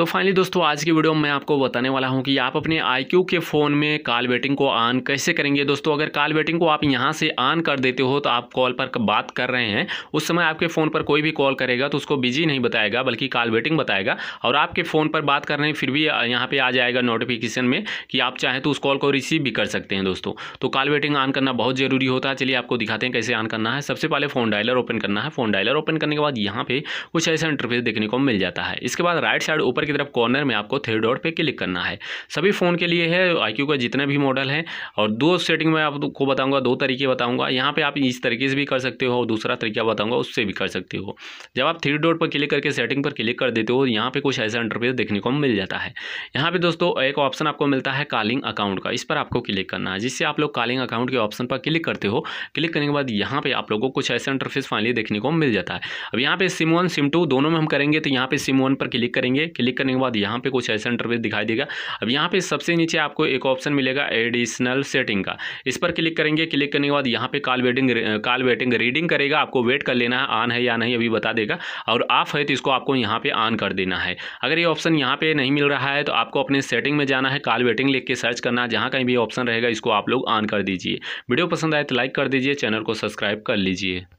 तो फाइनली दोस्तों आज की वीडियो में मैं आपको बताने वाला हूं कि आप अपने आई के फ़ोन में कॉल वेटिंग को ऑन कैसे करेंगे दोस्तों अगर कॉल वेटिंग को आप यहां से ऑन कर देते हो तो आप कॉल पर बात कर रहे हैं उस समय आपके फ़ोन पर कोई भी कॉल करेगा तो उसको बिजी नहीं बताएगा बल्कि कॉल वेटिंग बताएगा और आपके फ़ोन पर बात कर रहे हैं फिर भी यहाँ पर आ जाएगा नोटिफिकेशन में कि आप चाहें तो उस कॉल को रिसीव भी कर सकते हैं दोस्तों तो कॉल वेटिंग ऑन करना बहुत ज़रूरी होता है चलिए आपको दिखाते हैं कैसे ऑन करना है सबसे पहले फ़ोन डायलर ओपन करना है फ़ोन डायलर ओपन करने के बाद यहाँ पर कुछ ऐसा इंटरफेस देखने को मिल जाता है इसके बाद राइट साइड ऊपर की तरफ कॉर्नर में आपको थ्री डॉट पे क्लिक करना है सभी फ़ोन के लिए है आई का जितने भी मॉडल है और दो सेटिंग में आपको बताऊँगा दो तरीके बताऊँगा यहाँ पर आप इस तरीके से भी कर सकते हो दूसरा तरीका बताऊँगा उससे भी कर सकते हो जब आप थ्री डॉट पर क्लिक करके सेटिंग पर क्लिक कर देते हो यहाँ पर कुछ ऐसा इंटरफेस देखने को मिल जाता है यहाँ पर दोस्तों एक ऑप्शन आपको मिलता है कॉलिंग अकाउंट का इस पर आपको क्लिक करना है जिससे आप लोग कॉलिंग अकाउंट के ऑप्शन पर क्लिक करते हो क्लिक करने के बाद यहाँ पे आप लोगों को कुछ ऐसा इंटरफेस फाइनली देखने को मिल जाता है अब यहाँ पे सिम वन सिम टू दोनों में हम करेंगे तो यहाँ पे सिम वन पर क्लिक करेंगे क्लिक करने के बाद यहाँ पे कुछ ऐसा इंटरफेस दिखाई देगा अब यहाँ पे सबसे नीचे आपको एक ऑप्शन मिलेगा एडिशनल सेटिंग का इस पर क्लिक करेंगे क्लिक करने के बाद यहाँ पे call waiting call waiting reading करेगा आपको वेट कर लेना है ऑन है या नहीं अभी बता देगा और ऑफ है तो इसको आपको यहाँ पर ऑन कर देना है अगर ये ऑप्शन यहाँ पर नहीं मिल रहा है तो आपको अपने सेटिंग में जाना है कॉल वेटिंग लिख के सर्च करना है जहाँ कहीं भी ऑप्शन रहेगा इसको आप लोग ऑन कर दीजिए वीडियो पसंद आए तो लाइक कर दीजिए चैनल को सब्सक्राइब कर लीजिए